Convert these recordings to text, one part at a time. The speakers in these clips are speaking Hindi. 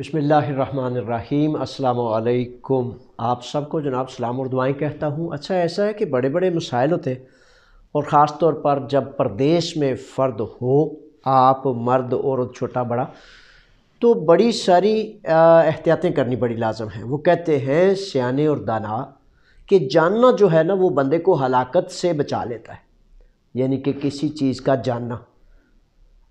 बसमीम् अल्लाम आप सबको जनाब सलाम और दुआएं कहता हूँ अच्छा ऐसा है कि बड़े बड़े मसाइल होते और ख़ास तौर पर जब प्रदेश में फ़र्द हो आप मर्द और छोटा बड़ा तो बड़ी सारी एहतियातें करनी बड़ी लाजम है वो कहते हैं सियाने और दाना कि जानना जो है ना वो बंदे को हलाकत से बचा लेता है यानी कि किसी चीज़ का जानना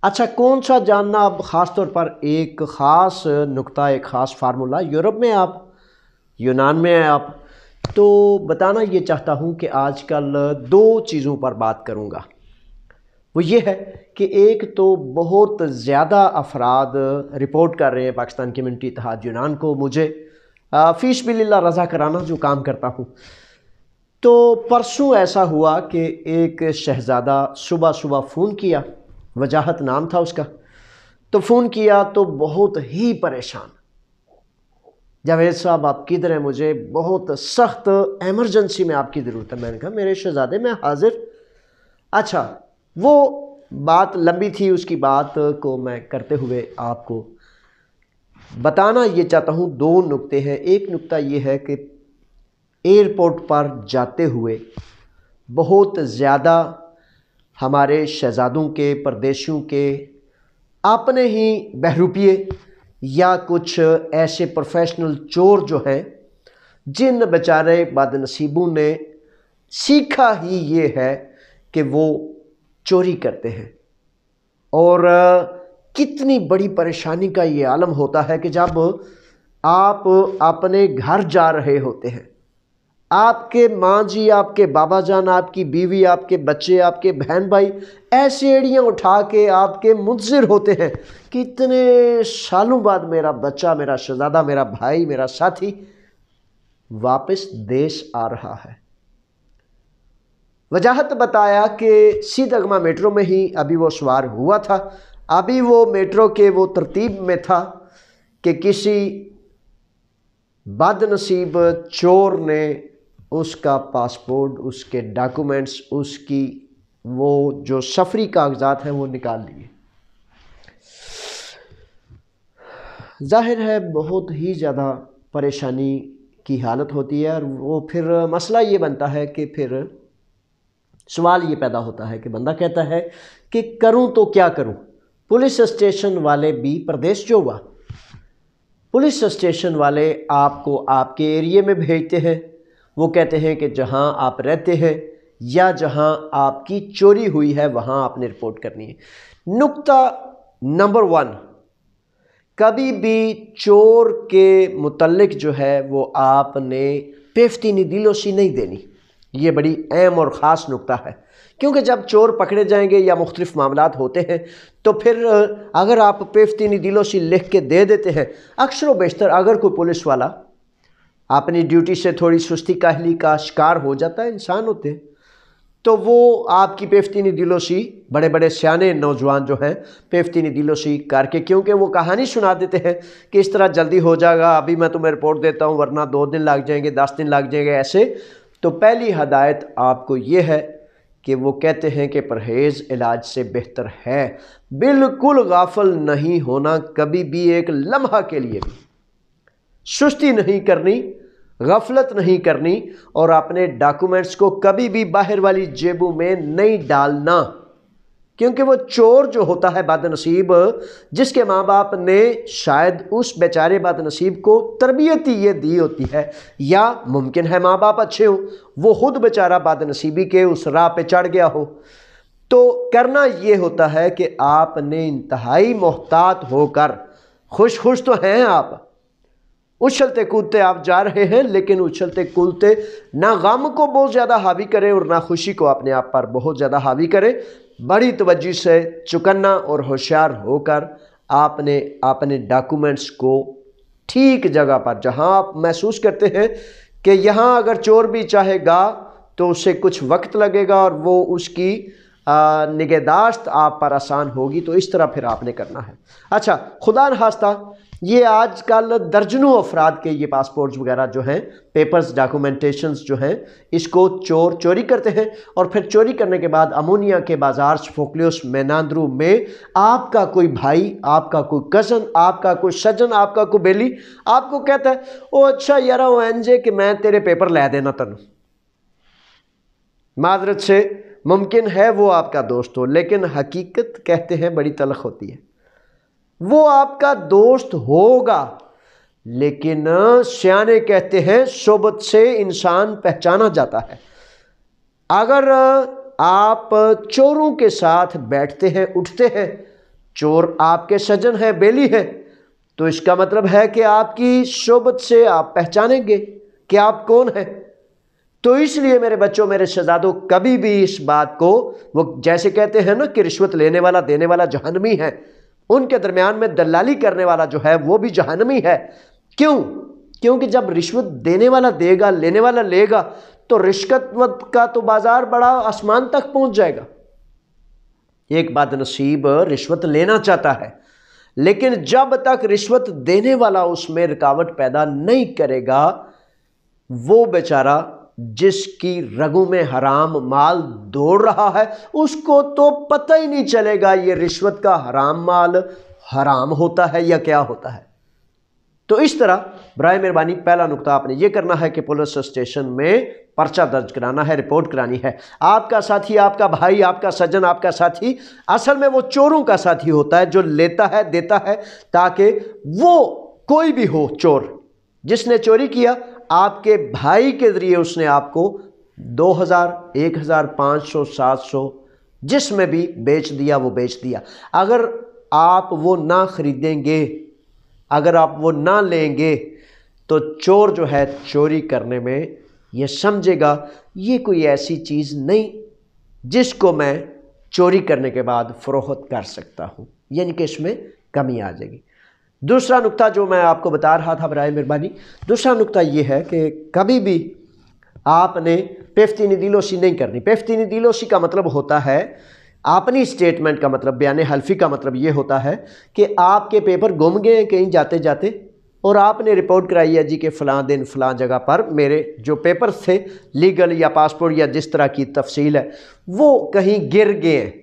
अच्छा कौन सा जानना अब ख़ास तौर पर एक ख़ास नुक्ता एक ख़ास फार्मूला यूरोप में आप यूनान में हैं आप तो बताना ये चाहता हूँ कि आजकल दो चीज़ों पर बात करूँगा वो ये है कि एक तो बहुत ज़्यादा अफराद रिपोर्ट कर रहे हैं पाकिस्तान कम्यूनिटी इतिहाद यूनान को मुझे फ़ीस बिल्ला रज़ा कराना जो काम करता हूँ तो परसों ऐसा हुआ कि एक शहज़ादा सुबह सुबह फ़ोन किया वजाहत नाम था उसका तो फ़ोन किया तो बहुत ही परेशान जावेद साहब आप किधर हैं मुझे बहुत सख्त एमरजेंसी में आपकी ज़रूरत है मैंने कहा मेरे शहज़ादे मैं हाजिर अच्छा वो बात लंबी थी उसकी बात को मैं करते हुए आपको बताना ये चाहता हूँ दो नुक्ते हैं एक नुक्ता ये है कि एयरपोर्ट पर जाते हुए बहुत ज़्यादा हमारे शहज़ादों के परदेशियों के अपने ही बहरूपिए या कुछ ऐसे प्रोफेशनल चोर जो हैं जिन बेचारे बदनसीबों ने सीखा ही ये है कि वो चोरी करते हैं और कितनी बड़ी परेशानी का ये आलम होता है कि जब आप अपने घर जा रहे होते हैं आपके माँ जी आपके बाबा जान आपकी बीवी आपके बच्चे आपके बहन भाई ऐसी एड़ियाँ उठा के आपके मुंजिर होते हैं कितने सालों बाद मेरा बच्चा मेरा शहजादा मेरा भाई मेरा साथी वापस देश आ रहा है वजाहत बताया कि सीधगमा मेट्रो में ही अभी वो सवार हुआ था अभी वो मेट्रो के वो तरतीब में था कि किसी बदनसीब चोर ने उसका पासपोर्ट उसके डॉक्यूमेंट्स उसकी वो जो सफरी कागजात हैं वो निकाल लिए जाहिर है बहुत ही ज़्यादा परेशानी की हालत होती है और वो फिर मसला ये बनता है कि फिर सवाल ये पैदा होता है कि बंदा कहता है कि करूं तो क्या करूं पुलिस स्टेशन वाले भी प्रदेश जो हुआ पुलिस स्टेशन वाले आपको आपके एरिए में भेजते हैं वो कहते हैं कि जहाँ आप रहते हैं या जहाँ आपकी चोरी हुई है वहाँ आपने रिपोर्ट करनी है नुक्ता नंबर वन कभी भी चोर के मुतलक जो है वो आपने पेफ्ती नहीं दिलोशी नहीं देनी ये बड़ी अहम और ख़ास नुकता है क्योंकि जब चोर पकड़े जाएंगे या मुख्तलिफ मामला होते हैं तो फिर अगर आप पेफ्तीनी दिलोशी लिख के दे देते हैं अक्सर वेशतर अगर कोई पुलिस वाला अपनी ड्यूटी से थोड़ी सुस्ती काहली का शिकार हो जाता है इंसान होते हैं तो वो आपकी पेफतीनी दिलोशी बड़े बड़े सियाने नौजवान जो हैं पेफतीनी दिलोशी करके क्योंकि वो कहानी सुना देते हैं कि इस तरह जल्दी हो जाएगा अभी मैं तुम्हें रिपोर्ट देता हूँ वरना दो दिन लग जाएंगे दस दिन लग जाएंगे ऐसे तो पहली हदायत आपको ये है कि वो कहते हैं कि परहेज़ इलाज से बेहतर है बिल्कुल गाफल नहीं होना कभी भी एक लम्हा के लिए भी सुस्ती नहीं करनी गफलत नहीं करनी और अपने डॉक्यूमेंट्स को कभी भी बाहर वाली जेबों में नहीं डालना क्योंकि वो चोर जो होता है बदनसीब जिसके माँ बाप ने शायद उस बेचारे बदनसीब को तरबियत ही ये दी होती है या मुमकिन है माँ बाप अच्छे हों वो खुद बेचारा बदनसीबी के उस राह पे चढ़ गया हो तो करना ये होता है कि आपने इंतहाई मोहतात होकर खुश खुश तो हैं आप उछलते कूदते आप जा रहे हैं लेकिन उछलते कूदते ना गम को बहुत ज़्यादा हावी करें और ना खुशी को अपने आप पर बहुत ज़्यादा हावी करें बड़ी तवज्जो से चुकन्ना और होशियार होकर आपने अपने डॉक्यूमेंट्स को ठीक जगह पर जहां आप महसूस करते हैं कि यहां अगर चोर भी चाहेगा तो उसे कुछ वक्त लगेगा और वो उसकी निगहदाश्त आप पर आसान होगी तो इस तरह फिर आपने करना है अच्छा खुदा हास्ता ये आजकल दर्जनों अफराद के ये पासपोर्ट्स वगैरह जो हैं पेपर्स डॉक्यूमेंटेशंस जो हैं इसको चोर चोरी करते हैं और फिर चोरी करने के बाद अमोनिया के बाजार फोकलियोस मैनांद्रू में आपका कोई भाई आपका कोई कज़न आपका कोई सजन आपका कोई बेली आपको कहता है ओ अच्छा यार ओ एन जे कि मैं तेरे पेपर ले देना तन माजरत से मुमकिन है वो आपका दोस्त हो लेकिन हकीकत कहते हैं बड़ी तलख होती है वो आपका दोस्त होगा लेकिन सियाने कहते हैं सोबत से इंसान पहचाना जाता है अगर आप चोरों के साथ बैठते हैं उठते हैं चोर आपके सजन हैं बेली हैं तो इसका मतलब है कि आपकी सोबत से आप पहचानेंगे कि आप कौन हैं तो इसलिए मेरे बच्चों मेरे शहजादों कभी भी इस बात को वो जैसे कहते हैं ना कि रिश्वत लेने वाला देने वाला जहनमी है उनके दरमियान में दलाली करने वाला जो है वो भी जहनमी है क्यों क्योंकि जब रिश्वत देने वाला देगा लेने वाला लेगा तो रिश्वत का तो बाज़ार बड़ा आसमान तक पहुंच जाएगा एक बात नसीब रिश्वत लेना चाहता है लेकिन जब तक रिश्वत देने वाला उसमें रुकावट पैदा नहीं करेगा वो बेचारा जिसकी रगों में हराम माल दौड़ रहा है उसको तो पता ही नहीं चलेगा ये रिश्वत का हराम माल हराम होता है या क्या होता है तो इस तरह ब्राय मेहरबानी पहला नुकता आपने ये करना है कि पुलिस स्टेशन में पर्चा दर्ज कराना है रिपोर्ट करानी है आपका साथी आपका भाई आपका सज्जन आपका साथी असल में वो चोरों का साथी होता है जो लेता है देता है ताकि वो कोई भी हो चोर जिसने चोरी किया आपके भाई के ज़रिए उसने आपको 2000, 1000, 500, 700 जिसमें भी बेच दिया वो बेच दिया अगर आप वो ना ख़रीदेंगे अगर आप वो ना लेंगे तो चोर जो है चोरी करने में ये समझेगा ये कोई ऐसी चीज़ नहीं जिसको मैं चोरी करने के बाद फ़रोहत कर सकता हूँ यानी कि इसमें कमी आ जाएगी दूसरा नुक्ता जो मैं आपको बता रहा था बरए मेहरबानी दूसरा नुक्ता ये है कि कभी भी आपने पेफतीनी दिलोशी नहीं करनी पेफतीनी दिलोशी का मतलब होता है अपनी स्टेटमेंट का मतलब बयान हल्फी का मतलब ये होता है कि आपके पेपर गुम गए हैं कहीं जाते जाते और आपने रिपोर्ट कराई है जी कि फ़लाँ दिन फ़लाँ जगह पर मेरे जो पेपर्स थे लीगल या पासपोर्ट या जिस तरह की तफसील है वो कहीं गिर गए हैं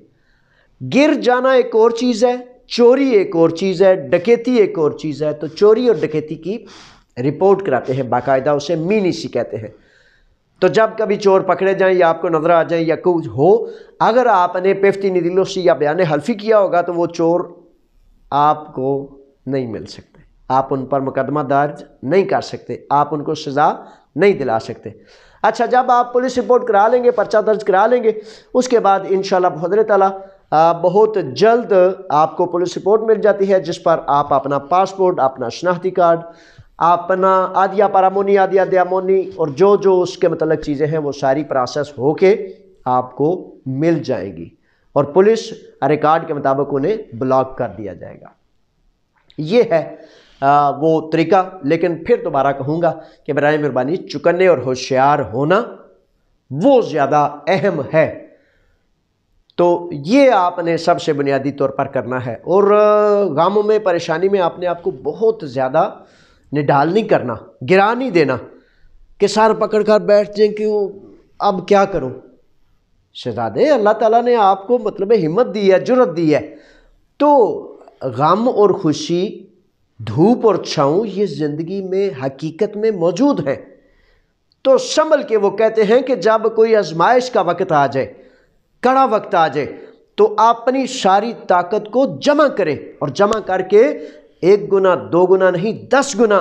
गिर जाना एक और चीज़ है चोरी एक और चीज़ है डकैती एक और चीज़ है तो चोरी और डकैती की रिपोर्ट कराते हैं बाकायदा उसे मीनीसी कहते हैं तो जब कभी चोर पकड़े जाएं या आपको नजर आ जाए या कुछ हो अगर आपने पेफ्ती से या बयान हल्फी किया होगा तो वो चोर आपको नहीं मिल सकते आप उन पर मुकदमा दर्ज नहीं कर सकते आप उनको सज़ा नहीं दिला सकते अच्छा जब आप पुलिस रिपोर्ट करा लेंगे पर्चा दर्ज करा लेंगे उसके बाद इन शाला बहुत जल्द आपको पुलिस रिपोर्ट मिल जाती है जिस पर आप अपना पासपोर्ट अपना शनाख्ती कार्ड अपना आदिया पारामोनी आदिया दयामोनी और जो जो उसके मतलब चीज़ें हैं वो सारी प्रोसेस होके आपको मिल जाएंगी और पुलिस रिकॉर्ड के मुताबिक उन्हें ब्लॉक कर दिया जाएगा ये है आ, वो तरीका लेकिन फिर दोबारा कहूँगा कि बर मेहरबानी चुकन्ने और होशियार होना वो ज़्यादा अहम है तो ये आपने सबसे बुनियादी तौर पर करना है और गामों में परेशानी में आपने आपको बहुत ज़्यादा निडाल नहीं करना गिरा नहीं देना कि सर पकड़ कर बैठ जाए कि अब क्या करूं शहजादे अल्लाह ताला ने आपको मतलब हिम्मत दी है जुरत दी है तो गम और खुशी धूप और छाऊँ ये ज़िंदगी में हकीकत में मौजूद हैं तो संभल के वो कहते हैं कि जब कोई आजमाइश का वक्त आ जाए कड़ा वक्त आ जाए तो अपनी सारी ताकत को जमा करें और जमा करके एक गुना दो गुना नहीं दस गुना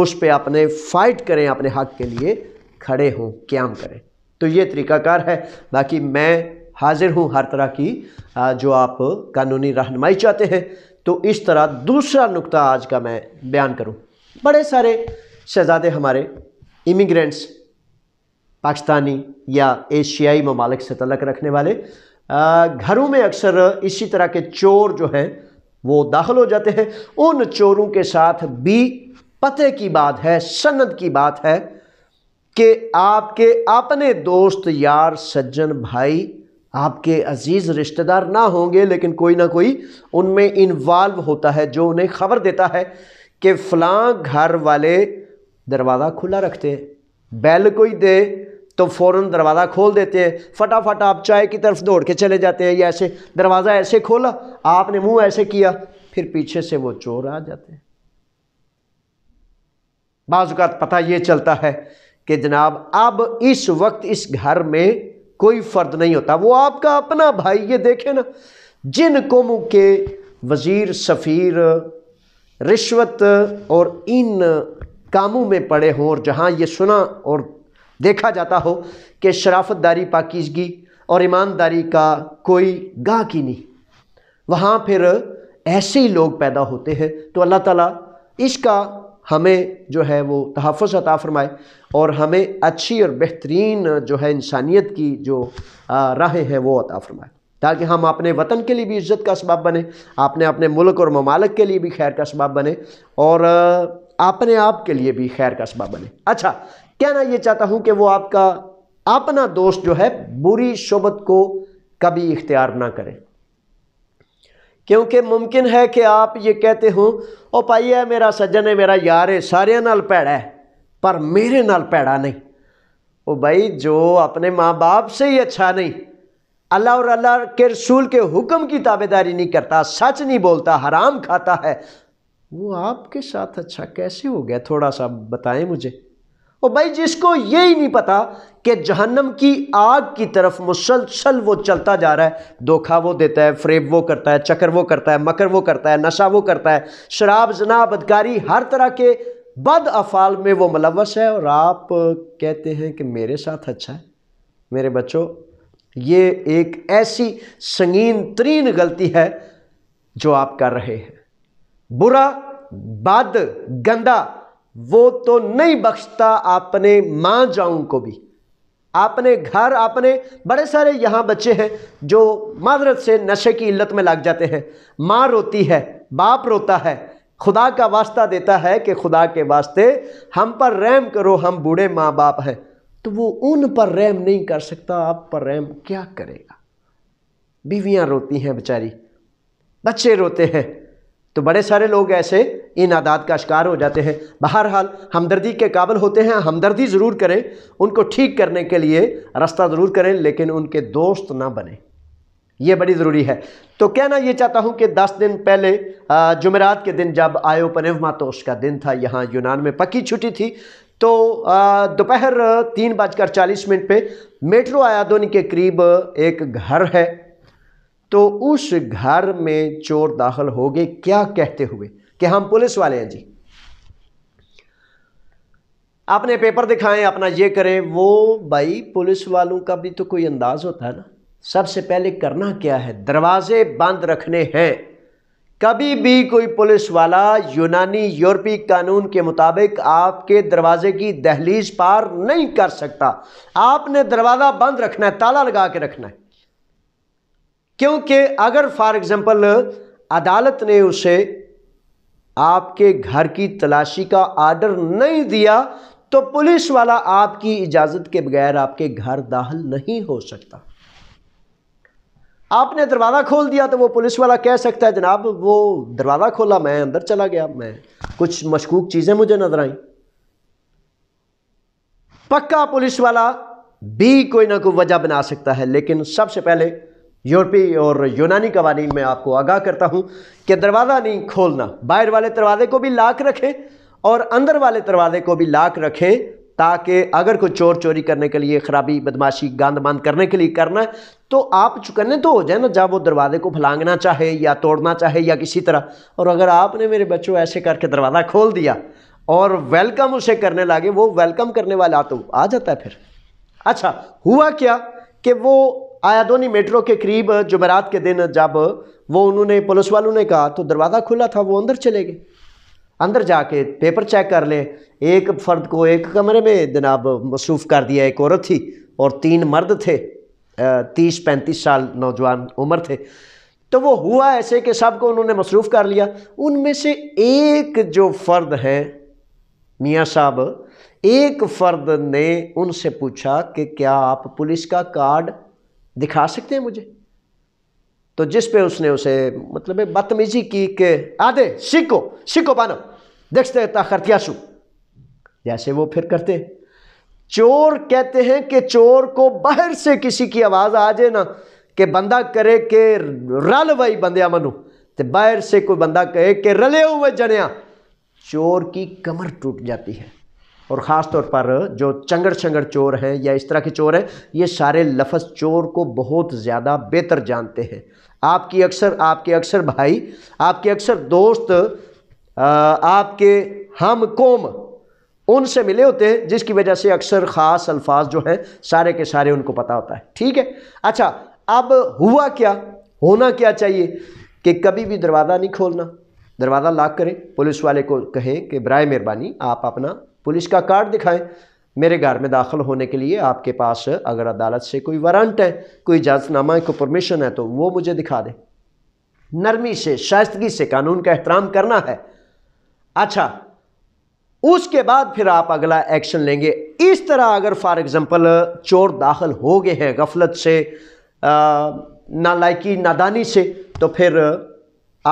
उस पर अपने फाइट करें अपने हक के लिए खड़े हों क्याम करें तो ये तरीकाकार है बाकी मैं हाजिर हूँ हर तरह की जो आप कानूनी रहनमाई चाहते हैं तो इस तरह दूसरा नुकता आज का मैं बयान करूँ बड़े सारे शहजादे हमारे इमिग्रेंट्स पाकिस्तानी या एशियाई ममालिक से तलक रखने वाले घरों में अक्सर इसी तरह के चोर जो हैं वो दाखिल हो जाते हैं उन चोरों के साथ भी पते की बात है सनद की बात है कि आपके अपने दोस्त यार सज्जन भाई आपके अजीज़ रिश्तेदार ना होंगे लेकिन कोई ना कोई उनमें इन्वॉल्व होता है जो उन्हें खबर देता है कि फलां घर वाले दरवाज़ा खुला रखते हैं बैल कोई दे तो फ़ौर दरवाज़ा खोल देते हैं फटाफट आप चाय की तरफ दौड़ के चले जाते हैं ऐसे दरवाज़ा ऐसे खोला आपने मुंह ऐसे किया फिर पीछे से वो चोर आ जाते हैं बाज़ात पता ये चलता है कि जनाब अब इस वक्त इस घर में कोई फ़र्द नहीं होता वो आपका अपना भाई ये देखे ना जिन कौमों के वज़ीर सफ़ीर रिश्वत और इन कामों में पड़े हों और जहाँ ये सुना और देखा जाता हो कि शराफतदारी पाकिजगी और ईमानदारी का कोई गाह की नहीं वहाँ फिर ऐसे ही लोग पैदा होते हैं तो अल्लाह ताला इसका हमें जो है वो तहफ़ अता फ़रमाए और हमें अच्छी और बेहतरीन जो है इंसानियत की जो राहें हैं वो अता फ़रमाए ताकि हम अपने वतन के लिए भी इज़्ज़त का सबाब बने अपने अपने मुल्क और ममालक के लिए भी खैर का सबाब बने और अपने आप के लिए भी खैर का सबाब बने अच्छा कहना यह चाहता हूं कि वो आपका अपना दोस्त जो है बुरी शोबत को कभी इख्तियार ना करें क्योंकि मुमकिन है कि आप ये कहते हो ओ भाई है मेरा सज्जन है मेरा यार है सारे नाल भैड़ा है पर मेरे नाल भैड़ा नहीं ओ भाई जो अपने माँ बाप से ही अच्छा नहीं अल्लाह और अल्लाह के रसूल के हुक्म की ताबेदारी नहीं करता सच नहीं बोलता हराम खाता है वो आपके साथ अच्छा कैसे हो गया थोड़ा सा बताएं मुझे और भाई जिसको ये ही नहीं पता कि जहन्नम की आग की तरफ मुसलसल वो चलता जा रहा है धोखा वो देता है फ्रेब वो करता है चक्कर वो करता है मकर वो करता है नशा वो करता है शराब जना बदकारी हर तरह के बद अफाल में वो मुलवस है और आप कहते हैं कि मेरे साथ अच्छा है मेरे बच्चों ये एक ऐसी संगीन तरीन गलती है जो आप कर रहे हैं बुरा बद गंदा वो तो नहीं बख्शता आपने माँ जाऊं को भी आपने घर आपने बड़े सारे यहाँ बच्चे हैं जो मदरत से नशे की इल्लत में लग जाते हैं माँ रोती है बाप रोता है खुदा का वास्ता देता है कि खुदा के वास्ते हम पर रहम करो हम बूढ़े माँ बाप हैं तो वो उन पर रहम नहीं कर सकता आप पर रहम क्या करेगा बीवियाँ रोती हैं बेचारी बच्चे रोते हैं तो बड़े सारे लोग ऐसे इन आदात का शिकार हो जाते हैं बहरहाल हमदर्दी के काबिल होते हैं हमदर्दी ज़रूर करें उनको ठीक करने के लिए रास्ता ज़रूर करें लेकिन उनके दोस्त ना बने ये बड़ी ज़रूरी है तो कहना ये चाहता हूँ कि दस दिन पहले जुमेरात के दिन जब आयो पनवमातोश का दिन था यहाँ यूनान में पक्की छुट्टी थी तो दोपहर तीन बजकर चालीस मिनट पे मेट्रो आयादोन के करीब एक घर है तो उस घर में चोर दाखिल हो गए क्या कहते हुए कि हम पुलिस वाले हैं जी आपने पेपर दिखाएं अपना ये करें वो भाई पुलिस वालों का भी तो कोई अंदाज होता है ना सबसे पहले करना क्या है दरवाजे बंद रखने हैं कभी भी कोई पुलिस वाला यूनानी यूरोपी कानून के मुताबिक आपके दरवाजे की दहलीज पार नहीं कर सकता आपने दरवाज़ा बंद रखना है ताला लगा के रखना है क्योंकि अगर फॉर एग्ज़ाम्पल अदालत ने उसे आपके घर की तलाशी का आर्डर नहीं दिया तो पुलिस वाला आपकी इजाज़त के बगैर आपके घर दाखिल नहीं हो सकता आपने दरवाज़ा खोल दिया तो वो पुलिस वाला कह सकता है जनाब वो दरवाज़ा खोला मैं अंदर चला गया मैं कुछ मशकूक चीज़ें मुझे नजर आई पक्का पुलिस वाला भी कोई ना कोई वजह बना सकता है लेकिन सबसे पहले यूरोपी और यूनानी कवानी में आपको आगाह करता हूँ कि दरवाज़ा नहीं खोलना बाहर वाले दरवाजे को भी लाख रखें और अंदर वाले दरवाजे को भी लाख रखें ताकि अगर कोई चोर चोरी करने के लिए खराबी बदमाशी गांधमांद करने के लिए करना है तो आप चुकन्ने तो हो जाए ना जब वो दरवाजे को फलांगना चाहे या तोड़ना चाहे या किसी तरह और अगर आपने मेरे बच्चों ऐसे करके दरवाज़ा खोल दिया और वेलकम उसे करने लगे वो वेलकम करने वाला तो आ जाता है फिर अच्छा हुआ क्या कि वो आयादोनी मेट्रो के करीब जुमेरात के दिन जब वो उन्होंने पुलिस वालों ने कहा तो दरवाज़ा खुला था वो अंदर चले गए अंदर जाके पेपर चेक कर ले एक फ़र्द को एक कमरे में जनाब मसरूफ़ कर दिया एक औरत थी और तीन मर्द थे तीस पैंतीस साल नौजवान उम्र थे तो वो हुआ ऐसे कि सबको उन्होंने मसरूफ़ कर लिया उनमें से एक जो फ़र्द है मियाँ साहब एक फ़र्द ने उनसे पूछा कि क्या आप पुलिस का कार्ड दिखा सकते हैं मुझे तो जिस पे उसने उसे मतलब बदतमीजी की के आधे सिको सिको बानो देखते ता जैसे वो फिर करते चोर कहते हैं कि चोर को बाहर से किसी की आवाज़ आ जाए ना कि बंदा करे के रल वही बंदया मनु तो बाहर से कोई बंदा कहे कि रले हुए जनिया चोर की कमर टूट जाती है और ख़ास तौर पर जो चंगड़ चंगड़ चोर हैं या इस तरह के चोर हैं ये सारे लफज चोर को बहुत ज़्यादा बेहतर जानते हैं आपकी अक्सर आपके अक्सर भाई आपके अक्सर दोस्त आपके हम कौम उनसे मिले होते हैं जिसकी वजह से अक्सर ख़ास अल्फाज जो हैं सारे के सारे उनको पता होता है ठीक है अच्छा अब हुआ क्या होना क्या चाहिए कि कभी भी दरवाज़ा नहीं खोलना दरवाज़ा लाक करें पुलिस वाले को कहें कि बर मेहरबानी आप अपना पुलिस का कार्ड दिखाएं मेरे घर में दाखिल होने के लिए आपके पास अगर अदालत से कोई वारंट है कोई इजाज़तनामा है कोई परमिशन है तो वो मुझे दिखा दे नरमी से शायस्तगी से कानून का एहतराम करना है अच्छा उसके बाद फिर आप अगला एक्शन लेंगे इस तरह अगर फॉर एग्ज़ाम्पल चोर दाखिल हो गए हैं गफलत से नालायकी नादानी से तो फिर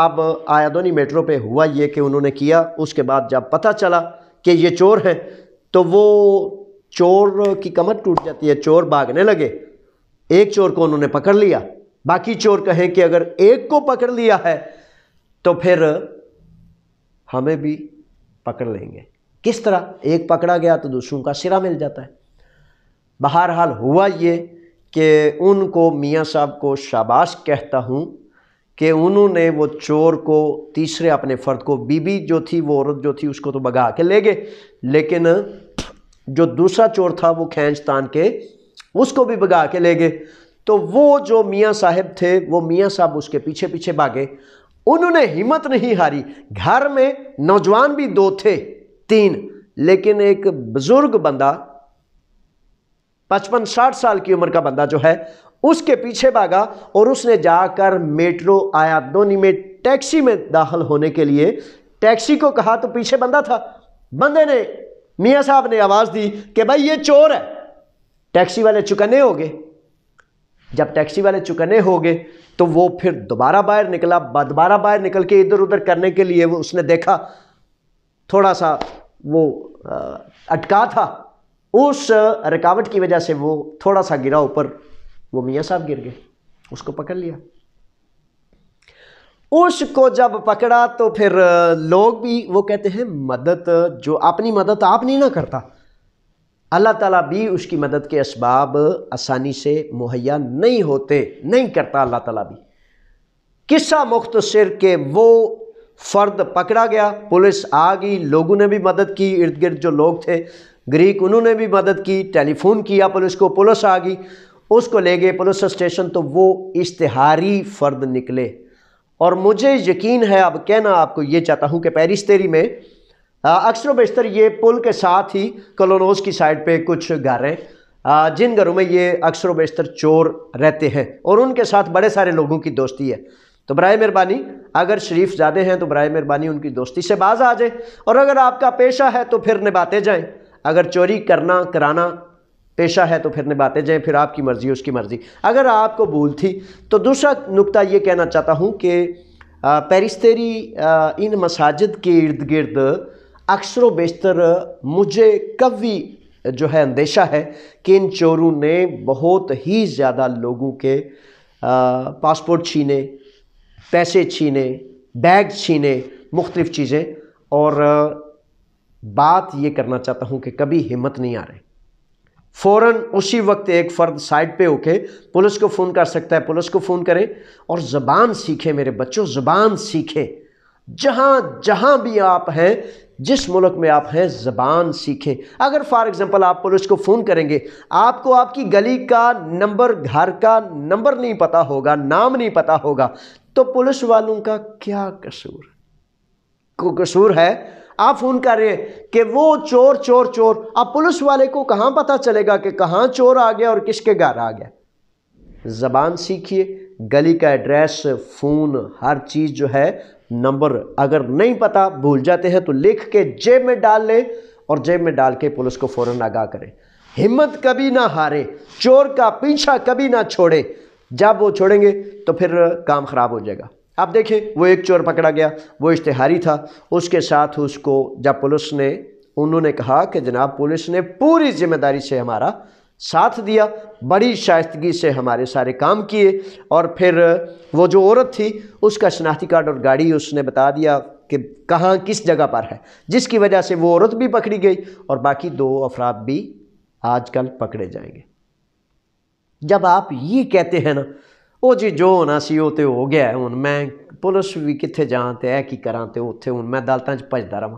आप आयादोनी मेट्रो पे हुआ ये कि उन्होंने किया उसके बाद जब पता चला कि ये चोर हैं तो वो चोर की कमर टूट जाती है चोर भागने लगे एक चोर को उन्होंने पकड़ लिया बाकी चोर कहें कि अगर एक को पकड़ लिया है तो फिर हमें भी पकड़ लेंगे किस तरह एक पकड़ा गया तो दूसरों का सिरा मिल जाता है बहरहाल हुआ ये कि उनको मियाँ साहब को शाबाश कहता हूँ कि उन्होंने वो चोर को तीसरे अपने फ़र्द को बीबी जो थी वो औरत जो थी उसको तो भगा के ले गए लेकिन जो दूसरा चोर था वो खैंच तान के उसको भी भगा के ले गए तो वो जो मियाँ साहब थे वो मियाँ साहब उसके पीछे पीछे भागे उन्होंने हिम्मत नहीं हारी घर में नौजवान भी दो थे तीन लेकिन एक बुज़ुर्ग बंदा पचपन साठ साल की उम्र का बंदा जो है उसके पीछे भागा और उसने जाकर मेट्रो आया दोनी में टैक्सी में दाखिल होने के लिए टैक्सी को कहा तो पीछे बंदा था बंदे ने मियाँ साहब ने आवाज़ दी कि भाई ये चोर है टैक्सी वाले चुकने हो गए जब टैक्सी वाले चुकने हो गए तो वो फिर दोबारा बाहर निकला दोबारा बाहर निकल के इधर उधर करने के लिए वो उसने देखा थोड़ा सा वो अटका था उस रुकावट की वजह से वो थोड़ा सा गिरा ऊपर वो मियाँ साहब गिर गए उसको पकड़ लिया उसको जब पकड़ा तो फिर लोग भी वो कहते हैं मदद जो अपनी मदद आप नहीं ना करता अल्लाह ताला भी उसकी मदद के इसबाब आसानी से मुहैया नहीं होते नहीं करता अल्लाह ताला भी किस्सा मुख्तसर के वो फ़र्द पकड़ा गया पुलिस आ गई लोगों ने भी मदद की इर्द गिर्द जो लोग थे ग्रीक उन्होंने भी मदद की टेलीफोन किया पुलिस को पुलिस आ गई उसको ले गए पुलिस स्टेशन तो वो इश्तहारी फ़र्द निकले और मुझे यकीन है अब कहना आपको ये चाहता हूँ कि पैरिस तेरी में अक्सर बशतर ये पुल के साथ ही कलोनोज की साइड पे कुछ घर हैं जिन घरों में ये अक्सर बशतर चोर रहते हैं और उनके साथ बड़े सारे लोगों की दोस्ती है तो बर मेहरबानी अगर शरीफ ज़्यादा हैं तो बर मेहरबानी उनकी दोस्ती से बाज आ जाए और अगर आपका पेशा है तो फिर निभाते जाएँ अगर चोरी करना कराना पेशा है तो फिर निभाते जाएँ फिर आपकी मर्ज़ी उसकी मर्ज़ी अगर आपको भूल थी तो दूसरा नुकता ये कहना चाहता हूँ कि पेरिस्तरी इन मसाजिद के इर्द गिर्द अक्सर बेशतर मुझे कवि जो है अंदेशा है कि इन चोरों ने बहुत ही ज़्यादा लोगों के पासपोर्ट छीने पैसे छीने बैग छीने मुख्तलिफ़ चीज़ें और बात ये करना चाहता हूँ कि कभी हिम्मत नहीं आ रही फौरन उसी वक्त एक फ़र्द साइड पे होके पुलिस को फ़ोन कर सकता है पुलिस को फ़ोन करें और ज़बान सीखे मेरे बच्चों ज़बान सीखे जहाँ जहाँ भी आप हैं जिस मुल्क में आप हैं ज़बान सीखें अगर फॉर एग्ज़ाम्पल आप पुलिस को फ़ोन करेंगे आपको आपकी गली का नंबर घर का नंबर नहीं पता होगा नाम नहीं पता होगा तो पुलिस वालों का क्या कसूर को कसूर है आप फ़ोन कर रहे हैं कि वो चोर चोर चोर अब पुलिस वाले को कहां पता चलेगा कि कहां चोर आ गया और किसके घर आ गया ज़बान सीखिए गली का एड्रेस फ़ोन हर चीज़ जो है नंबर अगर नहीं पता भूल जाते हैं तो लिख के जेब में डाल लें और जेब में डाल के पुलिस को फ़ौरन आगा करें हिम्मत कभी ना हारे चोर का पीछा कभी ना छोड़े जब वो छोड़ेंगे तो फिर काम ख़राब हो जाएगा अब देखिए वो एक चोर पकड़ा गया वो इश्तहारी था उसके साथ उसको जब पुलिस ने उन्होंने कहा कि जनाब पुलिस ने पूरी जिम्मेदारी से हमारा साथ दिया बड़ी शायस्तगी से हमारे सारे काम किए और फिर वो जो औरत थी उसका शनाख्ती कार्ड और गाड़ी उसने बता दिया कि कहाँ किस जगह पर है जिसकी वजह से वो औरत भी पकड़ी गई और बाकी दो अफराद भी आजकल पकड़े जाएंगे जब आप ये कहते हैं ना वो जी जो होना सी तो हो गया हूँ मैं पुलिस भी कितने जा तो ਤੇ ਇਹ करा तो ਤੇ ਉੱਥੇ ਹੁਣ ਮੈਂ ਅਦਾਲਤਾਂ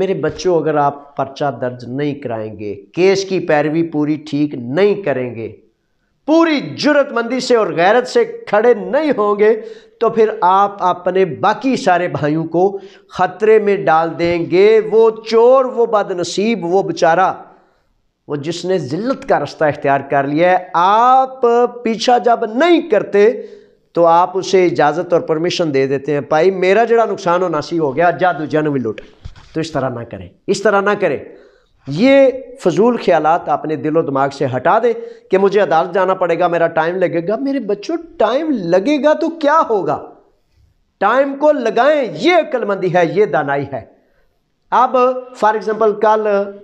मेरे बच्चों अगर आप पर्चा दर्ज नहीं कराएंगे केस की पैरवी पूरी ठीक नहीं करेंगे पूरी जरूरतमंदी से और गैरत से खड़े नहीं होंगे तो फिर आप अपने बाकी सारे भाइयों को ख़तरे में डाल देंगे वो चोर वो बदनसीब वो बेचारा वो जिसने ज़िल्लत का रास्ता इख्तियार कर लिया है आप पीछा जब नहीं करते तो आप उसे इजाज़त और परमिशन दे देते हैं भाई मेरा जरा नुकसान होना सी हो गया जा दूजा भी लुट तो इस तरह ना करें इस तरह ना करें ये फजूल ख्याल अपने दिलो दिमाग से हटा दें कि मुझे अदालत जाना पड़ेगा मेरा टाइम लगेगा मेरे बच्चों टाइम लगेगा तो क्या होगा टाइम को लगाएं ये अक्लमंदी है ये दानाई है अब फॉर एग्ज़ाम्पल कल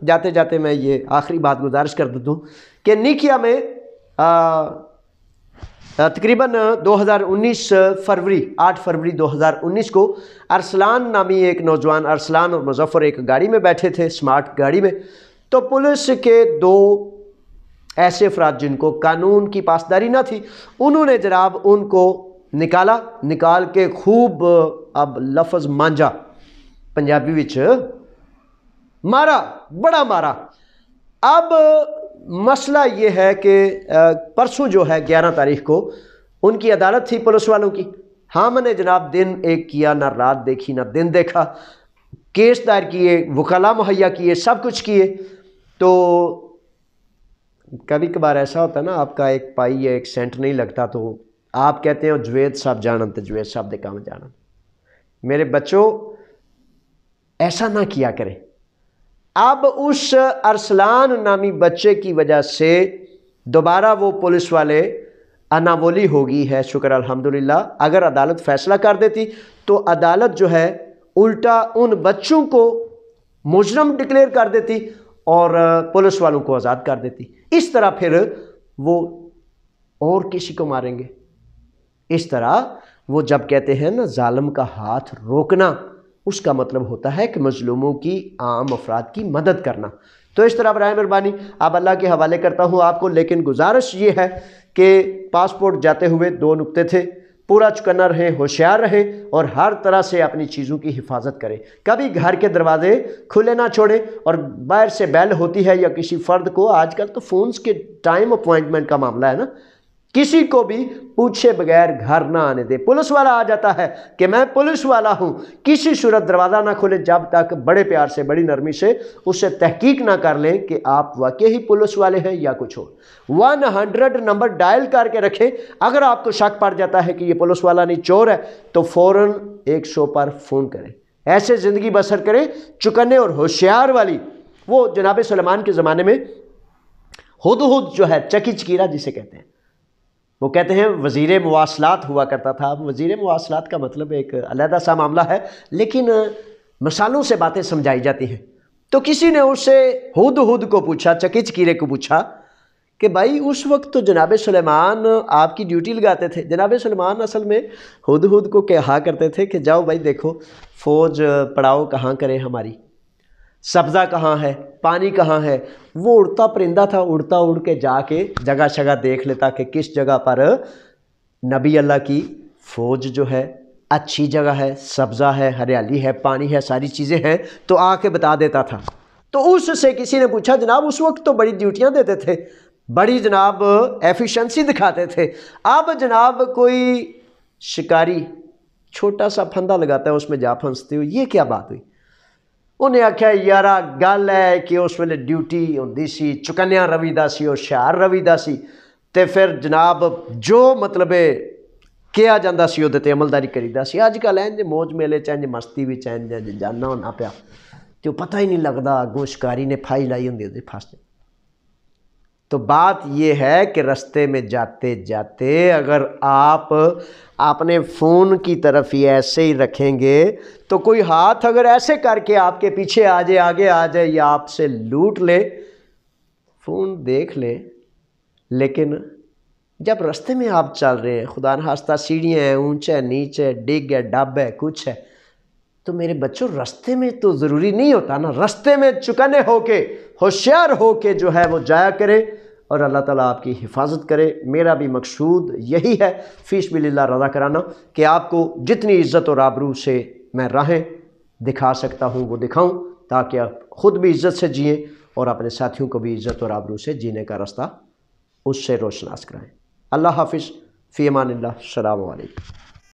जाते जाते मैं ये आखिरी बात गुजारिश कर दूँ कि निकिया में तकरीबन 2019 फरवरी 8 फरवरी 2019 को अरसलान नामी एक नौजवान अरसलान और मुजफ्फ़र एक गाड़ी में बैठे थे स्मार्ट गाड़ी में तो पुलिस के दो ऐसे अफराद जिनको कानून की पासदारी ना थी उन्होंने जनाब उनको निकाला निकाल के खूब अब लफज मांझा पंजाबी मारा बड़ा मारा अब मसला ये है कि परसों जो है ग्यारह तारीख को उनकी अदालत थी पुलिस वालों की हाँ मैंने जनाब दिन एक किया ना रात देखी ना दिन देखा केस दायर किए वकला मुहैया किए सब कुछ किए तो कभी कभार ऐसा होता है ना आपका एक पाई या एक सेंट नहीं लगता तो आप कहते हो जुवेद साहब जानन तो जुवेद साहब के काम जानन मेरे बच्चों ऐसा ना किया करें अब उस अरसलान नामी बच्चे की वजह से दोबारा वो पुलिस वाले अनाबोली हो गई है शुक्र अल्हम्दुलिल्लाह अगर अदालत फैसला कर देती तो अदालत जो है उल्टा उन बच्चों को मुजरम डिक्लेयर कर देती और पुलिस वालों को आज़ाद कर देती इस तरह फिर वो और किसी को मारेंगे इस तरह वो जब कहते हैं ना जालम का हाथ रोकना उसका मतलब होता है कि मजलूमों की आम अफराद की मदद करना तो इस तरह बर मेहरबानी आप अल्लाह के हवाले करता हूँ आपको लेकिन गुजारिश ये है कि पासपोर्ट जाते हुए दो नुकते थे पूरा चुकन्ना रहें होशियार रहें और हर तरह से अपनी चीज़ों की हिफाजत करें कभी घर के दरवाजे खुले ना छोड़ें और बाहर से बैल होती है या किसी फ़र्द को आजकल तो फ़ोन्स के टाइम अपॉइंटमेंट का मामला है ना किसी को भी पूछे बगैर घर ना आने दे पुलिस वाला आ जाता है कि मैं पुलिस वाला हूं किसी सूरत दरवाज़ा ना खोले जब तक बड़े प्यार से बड़ी नरमी से उससे तहकीक ना कर लें कि आप वाकई ही पुलिस वाले हैं या कुछ हो वन हंड्रेड नंबर डायल करके रखें अगर आपको शक पड़ जाता है कि ये पुलिस वाला नहीं चोर है तो फौरन एक सौ पर फ़ोन करें ऐसे ज़िंदगी बसर करें चुकने और होशियार वाली वो जनाब सलमान के ज़माने में हुद हुद जो है चकी चकीरा जिसे कहते हैं वो कहते हैं वज़ी मवासलात हुआ करता था अब वज़ी मवासलात का मतलब एक अलहदा सा मामला है लेकिन मसालों से बातें समझाई जाती हैं तो किसी ने उससे हद हद को पूछा चकिच कीरे को पूछा कि भाई उस वक्त तो जनाब सलेमान आपकी ड्यूटी लगाते थे जनाब सलेमान असल में हद हद को कहा करते थे कि जाओ भाई देखो फ़ौज पड़ाओ कहाँ करें हमारी सब्ज़ा कहाँ है पानी कहाँ है वो उड़ता परिंदा था उड़ता उड़ के जाके जगह शगह देख लेता कि किस जगह पर नबी अल्लाह की फ़ौज जो है अच्छी जगह है सब्ज़ा है हरियाली है पानी है सारी चीज़ें हैं तो आके बता देता था तो उससे किसी ने पूछा जनाब उस वक्त तो बड़ी ड्यूटियाँ देते थे बड़ी जनाब एफिशंसी दिखाते थे अब जनाब कोई शिकारी छोटा सा फंदा लगाता है उसमें जा फंसते हो ये क्या बात हुई ਉਹਨੇ ਆਖਿਆ ਯਾਰਾ ਗੱਲ ਹੈ ਕਿ ਉਸ ਵੇਲੇ ਡਿਊਟੀ ਹੁੰਦੀ ਸੀ ਚੁਕੰਨਿਆ ਰਵੀ ਦਾ ਸੀ ਉਹ ਹੁਸ਼ਿਆਰ ਰਵੀ ਦਾ ਸੀ ਤੇ ਫਿਰ ਜਨਾਬ ਜੋ ਮਤਲਬ ਹੈ ਕਿਹਾ ਜਾਂਦਾ ਸੀ ਉਹਦੇ ਤੇ ਅਮਲਦਾਰੀ ਕਰੀਦਾ ਸੀ ਅੱਜ ਕੱਲ ਇੰਜ ਮੋਜ ਮੇਲੇ ਚ ਇੰਜ ਮਸਤੀ ਵਿੱਚ ਇੰਜ ਜਾਨਾ ਹੋਣਾ ਪਿਆ ਤੇ ਪਤਾ ਹੀ ਨਹੀਂ ਲੱਗਦਾ ਗੋਸ਼ਕਾਰੀ ਨੇ ਫਾਈ ਲਾਈ ਹੁੰਦੀ ਉਹਦੇ ਫਸਟ तो बात ये है कि रास्ते में जाते जाते अगर आप आपने फ़ोन की तरफ ही ऐसे ही रखेंगे तो कोई हाथ अगर ऐसे करके आपके पीछे आ जाए आगे आ जाए या आपसे लूट ले फ़ोन देख ले लेकिन जब रास्ते में आप चल रहे हैं खुदा हास्ता सीढ़ियाँ हैं ऊँचे है नीचे है डिग है डब है कुछ है तो मेरे बच्चों रास्ते में तो ज़रूरी नहीं होता ना रास्ते में चुकने होके होशियार हो के जो है वो जाया करे और अल्लाह ताला आपकी हिफाजत करे मेरा भी मकसूद यही है फ़ीस बिल्ला रदा कराना कि आपको जितनी इज़्ज़त और आबरू से मैं राहें दिखा सकता हूँ वो दिखाऊँ ताकि आप ख़ुद भी इज़्ज़त से जिए और अपने साथियों को भी इज़्ज़त और आबरू से जीने का रास्ता उससे रोशनास कराएँ अल्लाह हाफिज़ फ़ी अमान सलामकुम